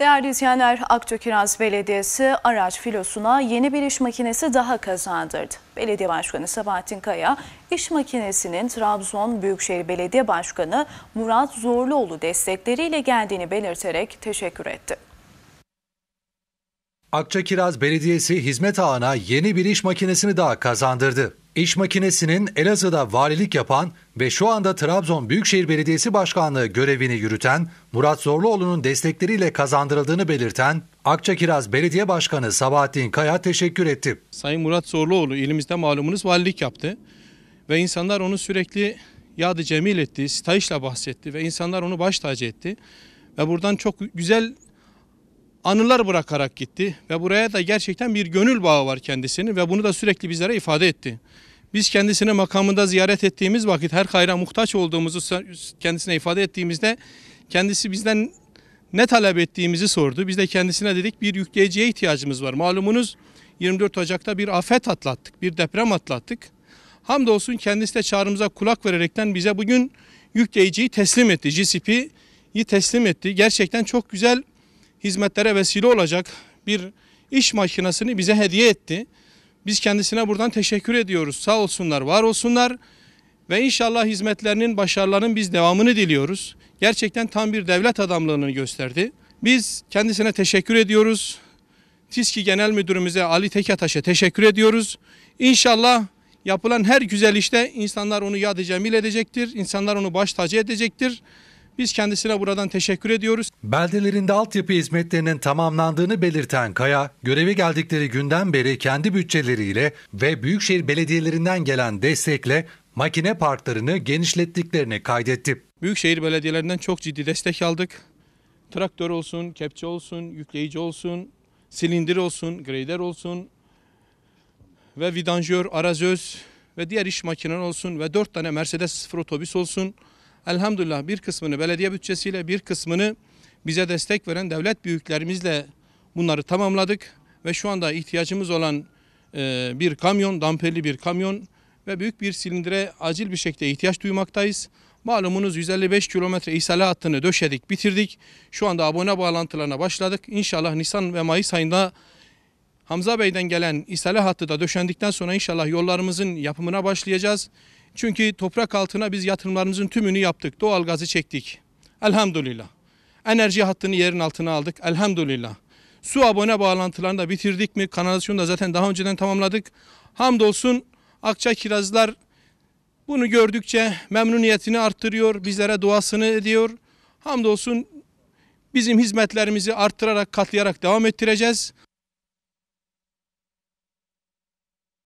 Değerli izleyenler, Akçakiraz Belediyesi araç filosuna yeni bir iş makinesi daha kazandırdı. Belediye Başkanı Sabahattin Kaya, iş makinesinin Trabzon Büyükşehir Belediye Başkanı Murat Zorluoğlu destekleriyle geldiğini belirterek teşekkür etti. Akçakiraz Belediyesi hizmet ağına yeni bir iş makinesini daha kazandırdı. İş makinesinin Elazığ'da valilik yapan ve şu anda Trabzon Büyükşehir Belediyesi Başkanlığı görevini yürüten Murat Zorluoğlu'nun destekleriyle kazandırıldığını belirten Akçakiraz Belediye Başkanı Sabahattin Kaya teşekkür etti. Sayın Murat Zorluoğlu ilimizde malumunuz valilik yaptı ve insanlar onu sürekli yadı cemil etti, sitayişle bahsetti ve insanlar onu baş tacı etti. Ve buradan çok güzel anılar bırakarak gitti ve buraya da gerçekten bir gönül bağı var kendisinin ve bunu da sürekli bizlere ifade etti. Biz kendisini makamında ziyaret ettiğimiz vakit her hayra muhtaç olduğumuzu kendisine ifade ettiğimizde kendisi bizden ne talep ettiğimizi sordu. Biz de kendisine dedik bir yükleyiciye ihtiyacımız var. Malumunuz 24 Ocak'ta bir afet atlattık, bir deprem atlattık. Hamdolsun kendisi de çağrımıza kulak vererekten bize bugün yükleyiciyi teslim etti. GCP'yi teslim etti. Gerçekten çok güzel hizmetlere vesile olacak bir iş makinasını bize hediye etti. Biz kendisine buradan teşekkür ediyoruz. Sağ olsunlar, var olsunlar ve inşallah hizmetlerinin, başarılarının biz devamını diliyoruz. Gerçekten tam bir devlet adamlığını gösterdi. Biz kendisine teşekkür ediyoruz. TİSKİ Genel Müdürümüze Ali Tekataş'a teşekkür ediyoruz. İnşallah yapılan her güzel işte insanlar onu yad edecek, edecektir. İnsanlar onu baş tacı edecektir. Biz kendisine buradan teşekkür ediyoruz. Beldelerinde altyapı hizmetlerinin tamamlandığını belirten Kaya, göreve geldikleri günden beri kendi bütçeleriyle ve büyükşehir belediyelerinden gelen destekle makine parklarını genişlettiklerini kaydetti. Büyükşehir belediyelerinden çok ciddi destek aldık. Traktör olsun, kepçe olsun, yükleyici olsun, silindir olsun, grader olsun ve vidanjör, arazöz ve diğer iş makinen olsun ve 4 tane Mercedes sıfır otobüs olsun. Elhamdülillah bir kısmını belediye bütçesiyle bir kısmını bize destek veren devlet büyüklerimizle bunları tamamladık ve şu anda ihtiyacımız olan e, bir kamyon, damperli bir kamyon ve büyük bir silindire acil bir şekilde ihtiyaç duymaktayız. Malumunuz 155 kilometre ihsale hattını döşedik, bitirdik. Şu anda abone bağlantılarına başladık. İnşallah Nisan ve Mayıs ayında Hamza Bey'den gelen ihsale hattı da döşendikten sonra inşallah yollarımızın yapımına başlayacağız. Çünkü toprak altına biz yatırımlarımızın tümünü yaptık. Doğal gazı çektik. Elhamdülillah. Enerji hattını yerin altına aldık. Elhamdülillah. Su abone bağlantılarını da bitirdik mi? Kanalizasyonu da zaten daha önceden tamamladık. Hamdolsun Akça Kirazlar bunu gördükçe memnuniyetini arttırıyor. Bizlere duasını ediyor. Hamdolsun bizim hizmetlerimizi arttırarak katlayarak devam ettireceğiz.